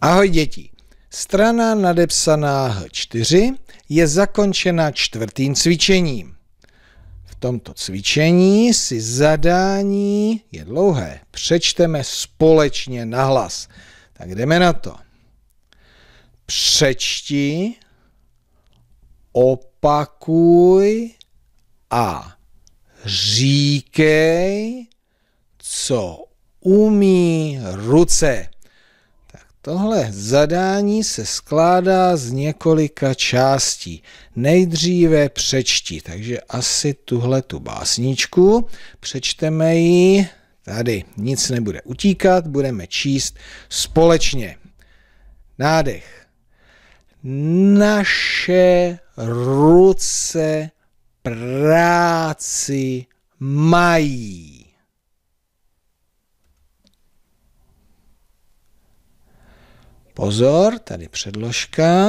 Ahoj děti. Strana nadepsaná H4 je zakončena čtvrtým cvičením. V tomto cvičení si zadání je dlouhé. Přečteme společně nahlas. Tak jdeme na to. Přečti, opakuj a říkej, co umí ruce. Tohle zadání se skládá z několika částí. Nejdříve přečti, takže asi tuhle tu básničku. Přečteme ji tady. Nic nebude utíkat, budeme číst společně. Nádech. Naše ruce práci mají. Pozor, tady předložka.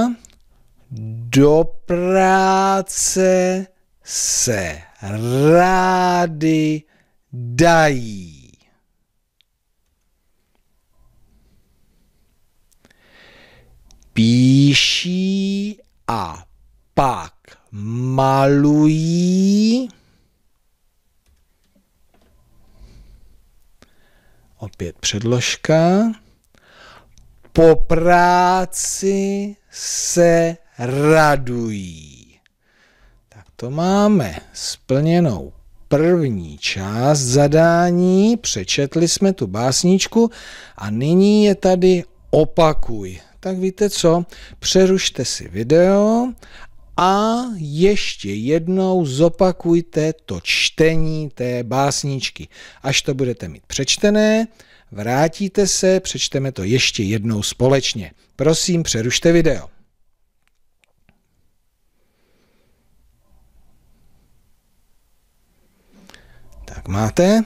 Do práce se rády dají. Píší a pak malují. Opět předložka po práci se radují. Tak to máme splněnou první část zadání, přečetli jsme tu básničku a nyní je tady opakuj. Tak víte co, přerušte si video a ještě jednou zopakujte to čtení té básničky. Až to budete mít přečtené, Vrátíte se, přečteme to ještě jednou společně. Prosím, přerušte video. Tak máte?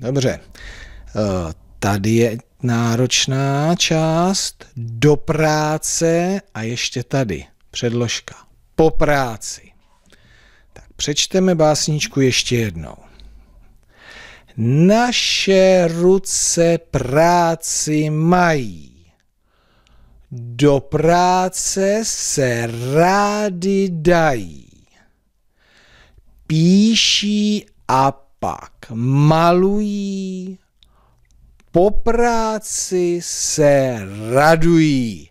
Dobře. Eh, tady je náročná část do práce a ještě tady předložka po práci. Tak přečteme básničku ještě jednou. Naše ruce práci mají. Do práce se rádi dají. Píší a pak malují. Po práci se radují.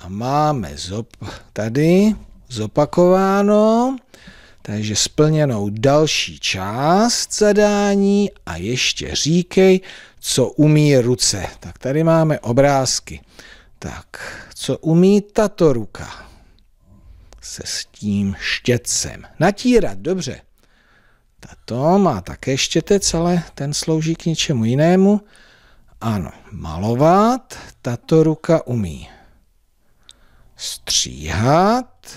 A máme zop tady zopakováno. Takže splněnou další část zadání a ještě říkej, co umí ruce. Tak tady máme obrázky. Tak, co umí tato ruka? Se s tím štětcem. Natírat, dobře. Tato má také štětec, ale ten slouží k něčemu jinému. Ano, malovat tato ruka umí. Stříhat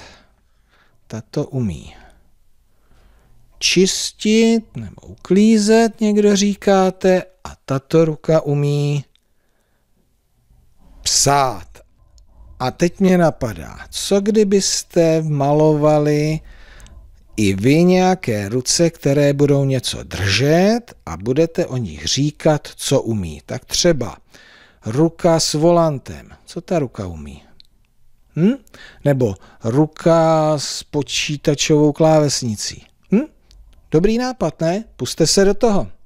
tato umí čistit nebo uklízet, někdo říkáte, a tato ruka umí psát. A teď mě napadá, co kdybyste malovali i vy nějaké ruce, které budou něco držet a budete o nich říkat, co umí. Tak třeba ruka s volantem. Co ta ruka umí? Hm? Nebo ruka s počítačovou klávesnicí. Dobrý nápad, ne? Puste se do toho.